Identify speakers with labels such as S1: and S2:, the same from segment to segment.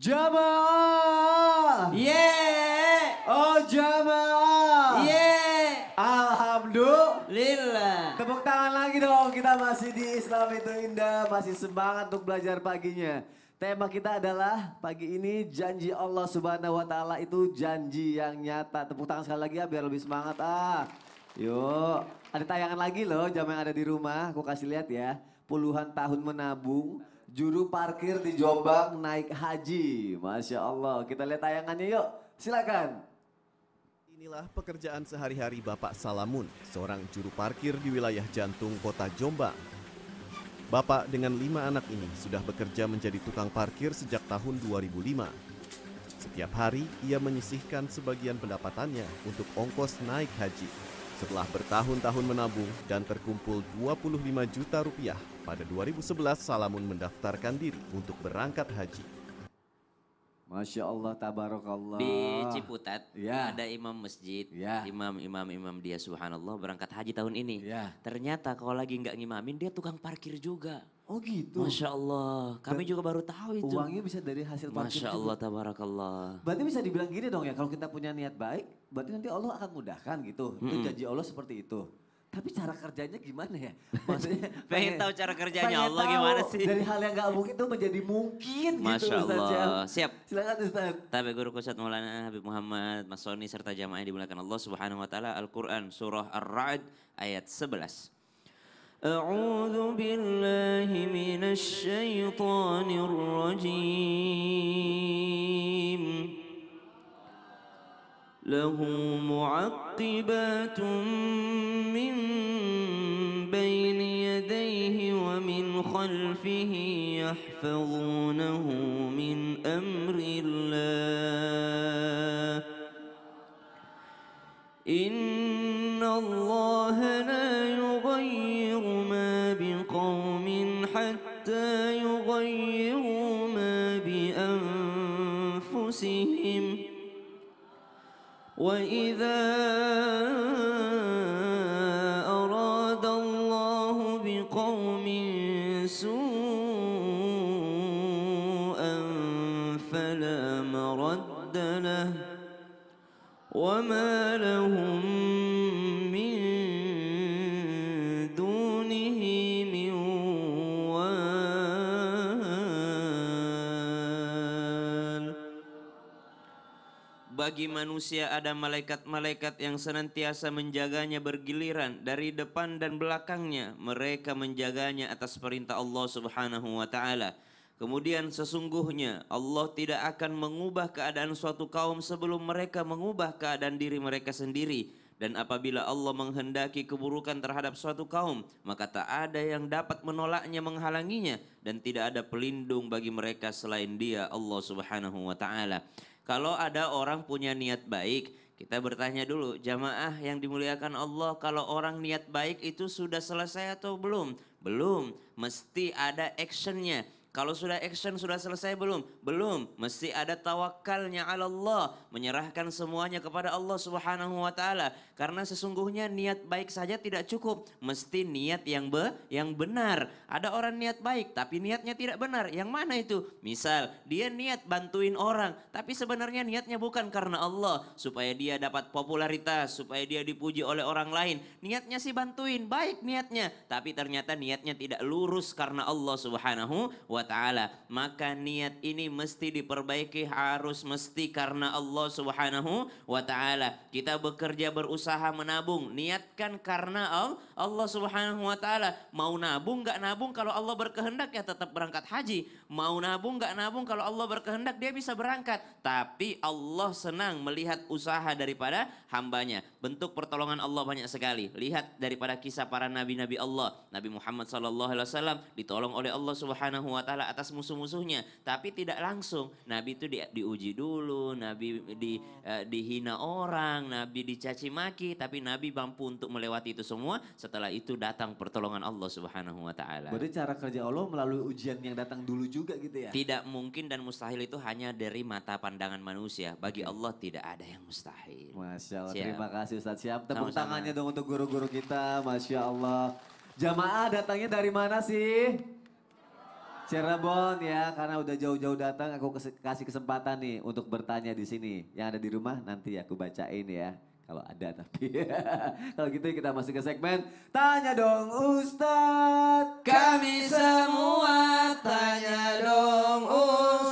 S1: Jamaah. Yeah. Oh jamaah. Yeah.
S2: Alhamdulillah. Tepuk tangan lagi dong. Kita masih di Islam itu indah, masih semangat untuk belajar paginya. Tema kita adalah pagi ini janji Allah Subhanahu wa taala itu janji yang nyata. Tepuk tangan sekali lagi ya biar lebih semangat ah. Yuk, ada tayangan lagi loh jam yang ada di rumah, aku kasih lihat ya. Puluhan tahun menabung, juru parkir di Jombang naik haji. Masya Allah. Kita lihat tayangannya yuk. Silakan. Inilah pekerjaan sehari-hari Bapak Salamun, seorang juru parkir di wilayah jantung kota Jombang. Bapak dengan lima anak ini sudah bekerja menjadi tukang parkir sejak tahun 2005. Setiap hari ia menyisihkan sebagian pendapatannya untuk ongkos naik haji. Setelah bertahun-tahun menabung dan terkumpul 25 juta rupiah, pada 2011 Salamun mendaftarkan diri untuk berangkat haji. Masya Allah, tabarakallah. Di Ciputat ya. ada
S3: imam masjid, ya. imam imam imam dia subhanallah berangkat haji tahun ini. Ya. Ternyata kalau lagi nggak ngimamin dia tukang
S2: parkir juga. Oh gitu. Masya
S3: Allah, kami Dan
S2: juga baru tahu itu. Uangnya bisa dari hasil parkir. Masya Allah, tabarakallah. Berarti bisa dibilang gini dong ya, kalau kita punya niat baik, berarti nanti Allah akan mudahkan gitu. Mm hmm. Itu janji Allah seperti itu. Tapi cara kerjanya gimana ya? Maksudnya pengen, tahu cara kerjanya
S3: Allah tahu gimana sih? Dari
S2: hal yang gak mungkin itu menjadi mungkin gitu, Masya gitu Allah. Ustaz Siap. Silakan Ustaz.
S3: Tabe guru Ustaz Maulana Habib Muhammad, Mas Soni serta jamaah yang dimuliakan Allah Subhanahu wa taala Al-Qur'an surah Ar-Ra'd ayat 11.
S1: أعوذ بالله من الشيطان الرجيم له معقبات من بين يديه ومن خلفه يحفظونه من أمر الله إن الله وإذا أراد الله بقوم سوء فلا مرد له وما لهم
S3: bagi manusia ada malaikat-malaikat yang senantiasa menjaganya bergiliran dari depan dan belakangnya. Mereka menjaganya atas perintah Allah Subhanahu wa taala. Kemudian sesungguhnya Allah tidak akan mengubah keadaan suatu kaum sebelum mereka mengubah keadaan diri mereka sendiri. Dan apabila Allah menghendaki keburukan terhadap suatu kaum, maka tak ada yang dapat menolaknya, menghalanginya, dan tidak ada pelindung bagi mereka selain Dia, Allah Subhanahu wa Ta'ala. Kalau ada orang punya niat baik, kita bertanya dulu, jamaah yang dimuliakan Allah, kalau orang niat baik itu sudah selesai atau belum? Belum, mesti ada actionnya kalau sudah action sudah selesai belum? Belum. Mesti ada tawakalnya ala Allah, menyerahkan semuanya kepada Allah Subhanahu wa taala. Karena sesungguhnya niat baik saja tidak cukup, mesti niat yang be yang benar. Ada orang niat baik tapi niatnya tidak benar. Yang mana itu? Misal dia niat bantuin orang tapi sebenarnya niatnya bukan karena Allah supaya dia dapat popularitas, supaya dia dipuji oleh orang lain. Niatnya sih bantuin, baik niatnya, tapi ternyata niatnya tidak lurus karena Allah Subhanahu wa wa taala. Maka niat ini mesti diperbaiki harus mesti karena Allah Subhanahu wa taala. Kita bekerja berusaha menabung, niatkan karena Allah Subhanahu wa taala. Mau nabung nggak nabung kalau Allah berkehendak ya tetap berangkat haji. Mau nabung nggak nabung kalau Allah berkehendak dia bisa berangkat. Tapi Allah senang melihat usaha daripada hambanya. Bentuk pertolongan Allah banyak sekali. Lihat daripada kisah para nabi-nabi Allah. Nabi Muhammad SAW ditolong oleh Allah Subhanahu wa taala Ta'ala atas musuh-musuhnya. Tapi tidak langsung. Nabi itu di, diuji dulu, Nabi di, uh, dihina orang, Nabi dicaci maki. Tapi Nabi mampu untuk melewati itu semua. Setelah itu datang pertolongan Allah subhanahu wa ta'ala. Berarti
S2: cara kerja Allah melalui ujian yang datang dulu juga gitu ya? Tidak
S3: mungkin dan mustahil itu hanya dari mata pandangan manusia. Bagi Allah tidak ada yang mustahil. Masya Allah, Siap. terima kasih Ustaz Siap. Tepuk Sama-sama. tangannya
S2: dong untuk guru-guru kita, Masya Allah. Jamaah datangnya dari mana sih? Cirebon ya, karena udah jauh-jauh datang aku kasih kesempatan nih untuk bertanya di sini. Yang ada di rumah nanti aku bacain ya. Kalau ada tapi. Kalau gitu kita masuk ke segmen
S1: Tanya dong Ustaz. Kami semua tanya dong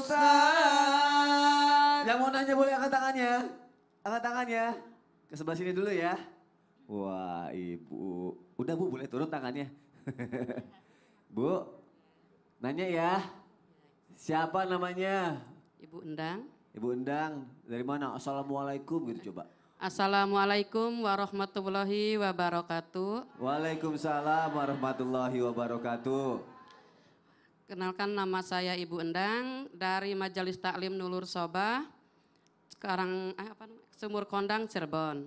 S1: Ustaz.
S2: Yang mau nanya boleh angkat tangannya. Angkat tangannya. Ke sebelah sini dulu ya. Wah ibu. Udah bu boleh turun tangannya. Tanya ya. Siapa namanya? Ibu Endang. Ibu Endang, dari mana? Assalamualaikum gitu coba.
S4: Assalamualaikum warahmatullahi wabarakatuh.
S2: Waalaikumsalam warahmatullahi wabarakatuh.
S4: Kenalkan nama saya Ibu Endang dari Majelis Taklim Nulur Soba. Sekarang eh, apa Sumur Kondang Cirebon.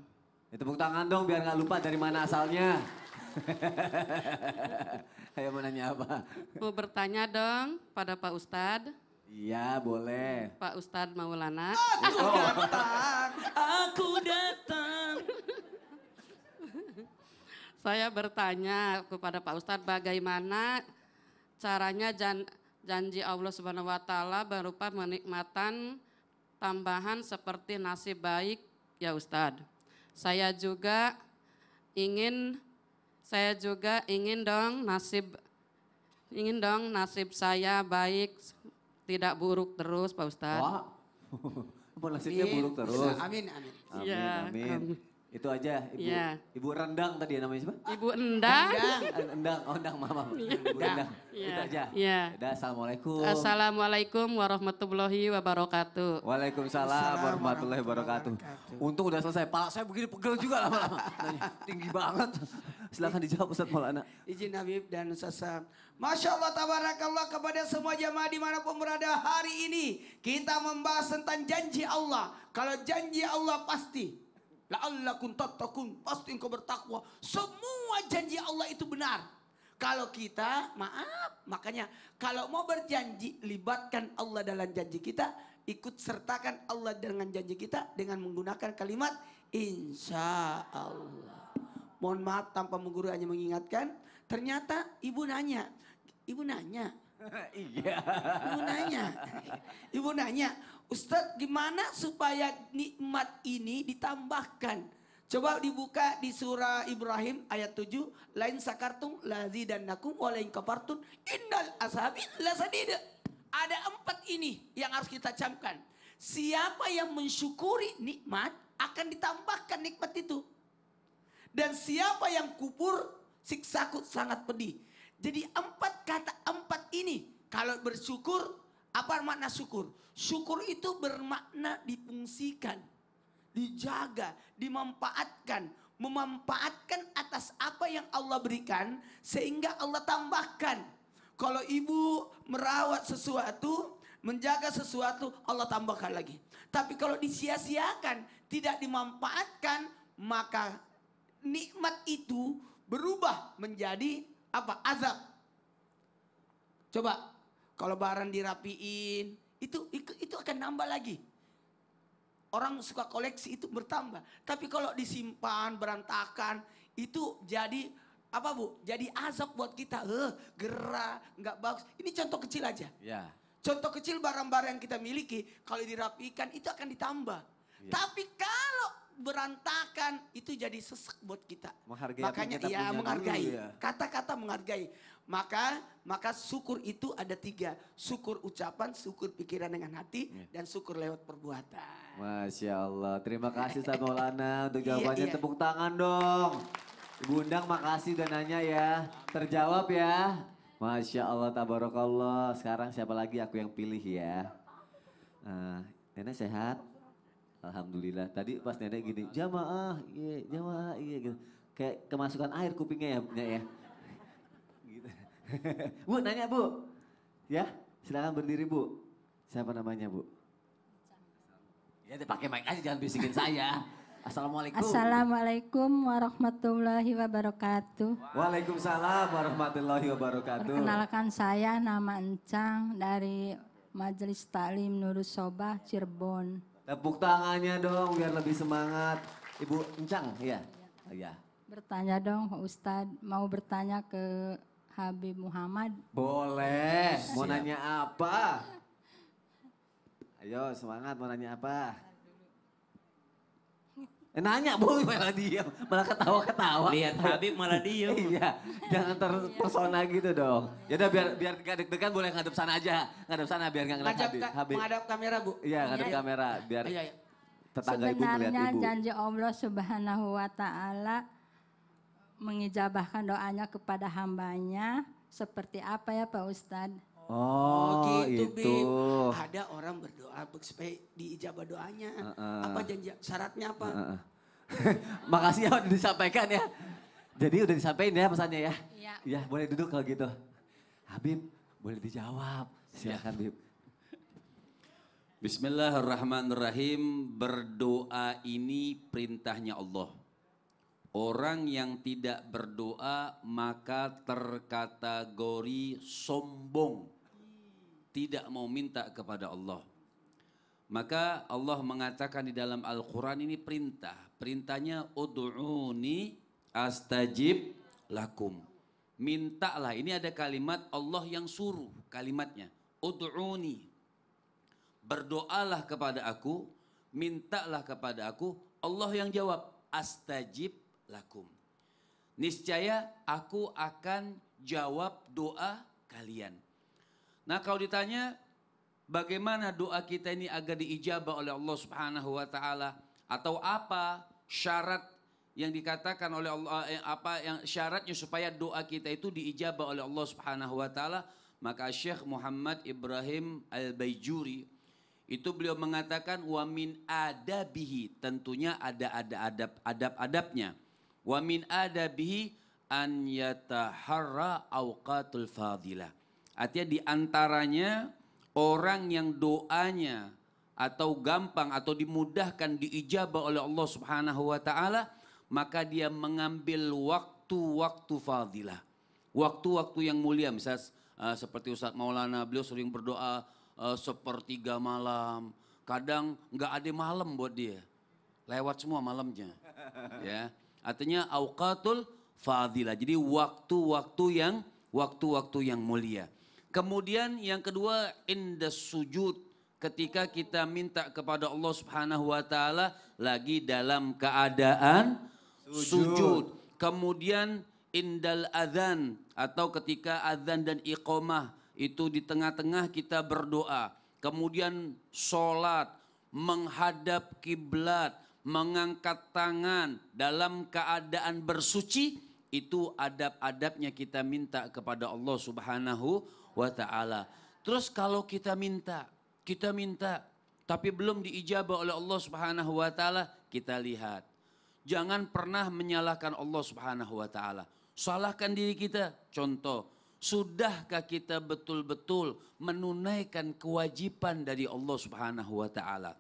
S2: Ya, tepuk tangan dong biar nggak lupa dari mana asalnya. Saya mau nanya apa?
S4: Mau bertanya dong pada Pak Ustadz.
S2: Iya boleh.
S4: Pak Ustadz Maulana. Aku oh.
S1: datang,
S3: aku
S4: datang. Saya bertanya kepada Pak Ustadz bagaimana caranya jan, janji Allah Subhanahu wa taala berupa menikmatan tambahan seperti nasib baik ya Ustadz. Saya juga ingin saya juga ingin dong nasib ingin dong nasib saya baik tidak buruk terus Pak Ustadz. Wah.
S2: Wow. nasibnya amin. buruk terus. Amin, amin. Amin, ya, amin. Itu aja Ibu. Ya. Ibu Rendang tadi namanya siapa?
S4: Ibu Endang. Endang, eh, Endang. oh Endang Mama. Iya. Ibu Endang. Ya. Itu aja. Ya. Udah, Assalamualaikum. Assalamualaikum warahmatullahi wabarakatuh. Waalaikumsalam warahmatullahi wabarakatuh. Untung udah selesai. Pala saya begini pegel juga lama-lama.
S2: Tinggi banget.
S5: Silahkan dijawab Ustaz Maulana. Izin Habib dan Ustaz Masya Allah tabarakallah kepada semua jamaah dimanapun berada hari ini. Kita membahas tentang janji Allah. Kalau janji Allah pasti. la La'allakum tatakun Pasti engkau bertakwa. Semua janji Allah itu benar. Kalau kita, maaf, makanya kalau mau berjanji, libatkan Allah dalam janji kita, ikut sertakan Allah dengan janji kita dengan menggunakan kalimat insya Allah mohon maaf tanpa menggurui hanya mengingatkan. Ternyata ibu nanya, ibu nanya.
S2: Iya. ibu nanya,
S5: ibu nanya, Ustadz gimana supaya nikmat ini ditambahkan? Coba dibuka di surah Ibrahim ayat 7. Lain sakartum nakum walain kapartun indal ashabi lasadida. Ada empat ini yang harus kita camkan. Siapa yang mensyukuri nikmat akan ditambahkan nikmat itu. Dan siapa yang kubur, siksaku sangat pedih. Jadi empat kata empat ini. Kalau bersyukur, apa makna syukur? Syukur itu bermakna dipungsikan, dijaga, dimanfaatkan. Memanfaatkan atas apa yang Allah berikan sehingga Allah tambahkan. Kalau ibu merawat sesuatu, menjaga sesuatu, Allah tambahkan lagi. Tapi kalau disia-siakan, tidak dimanfaatkan, maka nikmat itu berubah menjadi apa? Azab. Coba kalau barang dirapiin, itu itu akan nambah lagi. Orang suka koleksi itu bertambah. Tapi kalau disimpan, berantakan, itu jadi apa bu? Jadi azab buat kita. Eh, gerah, nggak bagus. Ini contoh kecil aja. Ya. Contoh kecil barang-barang yang kita miliki, kalau dirapikan itu akan ditambah. Ya. Tapi kalau berantakan, itu jadi sesek buat kita. Menghargai Makanya kita iya, ya menghargai. Kata-kata ya. menghargai. Maka maka syukur itu ada tiga. Syukur ucapan, syukur pikiran dengan hati, ya. dan syukur lewat perbuatan.
S2: Masya Allah. Terima kasih Ustaz Maulana untuk iya, jawabannya. Iya, iya. Tepuk tangan dong. Ibu makasih dan nanya ya. Terjawab ya. Masya Allah, tabarakallah. Sekarang siapa lagi aku yang pilih ya. Uh, Nenek sehat? Alhamdulillah. Tadi pas nenek gini, jamaah, iya, jamaah, iya gitu. Kayak kemasukan air kupingnya ya, ya. ya. gitu. bu, nanya bu. Ya, silakan berdiri bu. Siapa namanya bu? Ya, pakai mic aja, jangan bisikin saya. Assalamualaikum.
S4: Assalamualaikum warahmatullahi wabarakatuh.
S2: Waalaikumsalam warahmatullahi wabarakatuh. Perkenalkan
S4: saya nama Encang dari Majelis Taklim Nurus Sobah Cirebon.
S2: Tepuk tangannya dong biar lebih semangat. Ibu Encang, ya. ya.
S4: Bertanya dong Ustadz, mau bertanya ke Habib Muhammad.
S2: Boleh, mau nanya apa? Ayo semangat mau nanya apa? Nanya bu, malah diem, malah ketawa-ketawa. Lihat Habib malah diem. iya, jangan terpesona gitu dong. Ya udah biar biar gak deg-degan boleh ngadep sana aja. Ngadep sana biar gak ngeliat Habib. Habib. Menghadap kamera Bu. Iya, ngadep iya, iya. kamera biar iya, iya. tetangga Sebenarnya, ibu ngeliat ibu. janji
S4: Allah Subhanahu wa taala mengijabahkan doanya kepada hambanya seperti apa ya Pak
S5: Ustadz? Oh, oh gitu, itu. Bim. Ada orang berdoa supaya diijabah doanya. Uh, uh. Apa janji syaratnya apa?
S2: Uh, uh. Makasih ya udah disampaikan ya. Jadi udah disampaikan ya pesannya ya. Iya. Ya, boleh duduk kalau gitu. Habib, boleh dijawab. Iya. Silakan, ya. Bib.
S6: Bismillahirrahmanirrahim. Berdoa ini perintahnya Allah. Orang yang tidak berdoa maka terkategori sombong tidak mau minta kepada Allah. Maka Allah mengatakan di dalam Al-Quran ini perintah. Perintahnya udu'uni astajib lakum. Mintalah, ini ada kalimat Allah yang suruh kalimatnya. Udu'uni. Berdoalah kepada aku, mintalah kepada aku, Allah yang jawab. Astajib lakum. Niscaya aku akan jawab doa kalian. Nah kalau ditanya bagaimana doa kita ini agar diijabah oleh Allah Subhanahu wa taala atau apa syarat yang dikatakan oleh Allah eh, apa yang syaratnya supaya doa kita itu diijabah oleh Allah Subhanahu wa taala maka Syekh Muhammad Ibrahim Al-Baijuri itu beliau mengatakan wamin min adabihi tentunya ada ada adab adab adabnya wamin min adabihi an yataharra awqatul fadilah Artinya di antaranya orang yang doanya atau gampang atau dimudahkan diijabah oleh Allah Subhanahu wa taala maka dia mengambil waktu-waktu fadilah. Waktu-waktu yang mulia misalnya eh, seperti Ustaz Maulana beliau sering berdoa uh, sepertiga malam. Kadang nggak ada malam buat dia. Lewat semua malamnya.
S3: ya.
S6: Artinya auqatul fadilah. Jadi waktu-waktu yang waktu-waktu yang mulia. Kemudian yang kedua inda sujud ketika kita minta kepada Allah Subhanahu wa taala lagi dalam keadaan sujud. sujud. Kemudian indal adzan atau ketika adzan dan iqamah itu di tengah-tengah kita berdoa. Kemudian sholat, menghadap kiblat, mengangkat tangan dalam keadaan bersuci itu adab-adabnya kita minta kepada Allah Subhanahu wa taala. Terus kalau kita minta, kita minta tapi belum diijabah oleh Allah Subhanahu wa taala, kita lihat. Jangan pernah menyalahkan Allah Subhanahu wa taala. Salahkan diri kita. Contoh, sudahkah kita betul-betul menunaikan kewajiban dari Allah Subhanahu wa taala?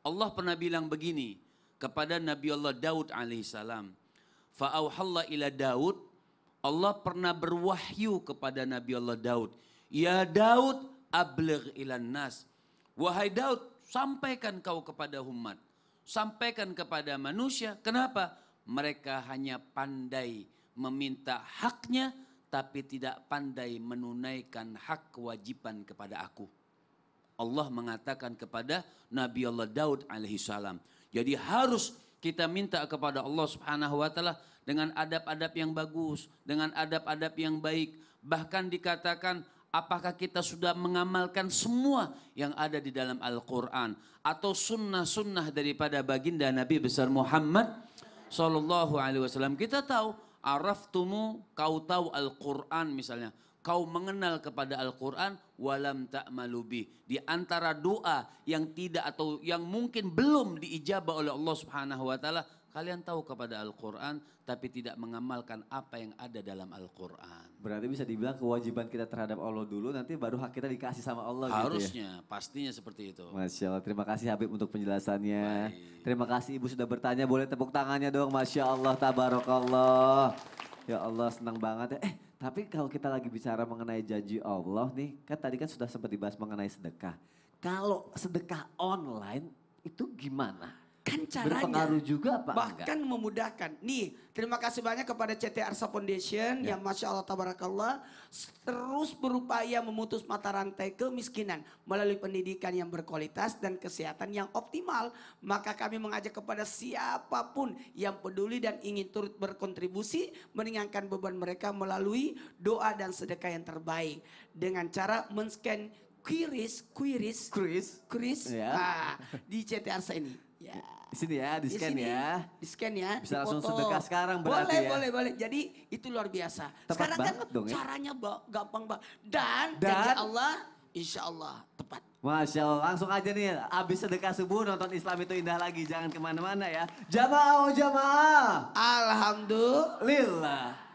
S6: Allah pernah bilang begini kepada Nabi Allah Daud alaihissalam. Fa'auhalla ila Daud Allah pernah berwahyu kepada Nabi Allah Daud. Ya Daud, abligh ilan nas. Wahai Daud, sampaikan kau kepada umat. Sampaikan kepada manusia. Kenapa? Mereka hanya pandai meminta haknya, tapi tidak pandai menunaikan hak kewajiban kepada aku. Allah mengatakan kepada Nabi Allah Daud alaihi salam. Jadi harus kita minta kepada Allah Subhanahu wa taala dengan adab-adab yang bagus, dengan adab-adab yang baik. Bahkan dikatakan apakah kita sudah mengamalkan semua yang ada di dalam Al-Quran atau sunnah-sunnah daripada baginda Nabi besar Muhammad Sallallahu Alaihi Wasallam. Kita tahu, araf tumu kau tahu Al-Quran misalnya kau mengenal kepada Al-Quran walam malubi. Di antara doa yang tidak atau yang mungkin belum diijabah oleh Allah subhanahu wa ta'ala. Kalian tahu kepada Al-Quran tapi tidak mengamalkan apa yang ada dalam Al-Quran. Berarti bisa dibilang kewajiban kita terhadap
S2: Allah dulu nanti baru hak kita dikasih sama Allah Harusnya, gitu ya? pastinya seperti itu. Masya Allah, terima kasih Habib untuk penjelasannya. Baik. Terima kasih Ibu sudah bertanya, boleh tepuk tangannya dong. Masya Allah, tabarakallah. Ya Allah senang banget ya. Eh tapi kalau kita lagi bicara mengenai janji Allah nih, kan tadi kan sudah sempat dibahas mengenai sedekah.
S5: Kalau sedekah online itu gimana? caranya. Berpengaruh juga Pak. Bahkan enggak? memudahkan. Nih, terima kasih banyak kepada CT Arsa Foundation ya. yang Masya Allah Tabarakallah terus berupaya memutus mata rantai kemiskinan melalui pendidikan yang berkualitas dan kesehatan yang optimal. Maka kami mengajak kepada siapapun yang peduli dan ingin turut berkontribusi meringankan beban mereka melalui doa dan sedekah yang terbaik. Dengan cara men-scan Kuiris, Kuiris, Kuiris, Kuiris. Ya. di CT Arsa ini. Ya. Di sini ya, di scan ya. Di scan ya. Bisa langsung sedekah sekarang berarti boleh, ya. Boleh, boleh, boleh. Jadi itu luar biasa. Tepat sekarang kan dong, ya? caranya gampang banget. Dan, Dan janji Allah, insya Allah tepat.
S2: Masya Allah, langsung aja nih abis sedekah subuh nonton Islam itu indah lagi. Jangan kemana-mana ya. Jamaah oh jamaah. Alhamdulillah.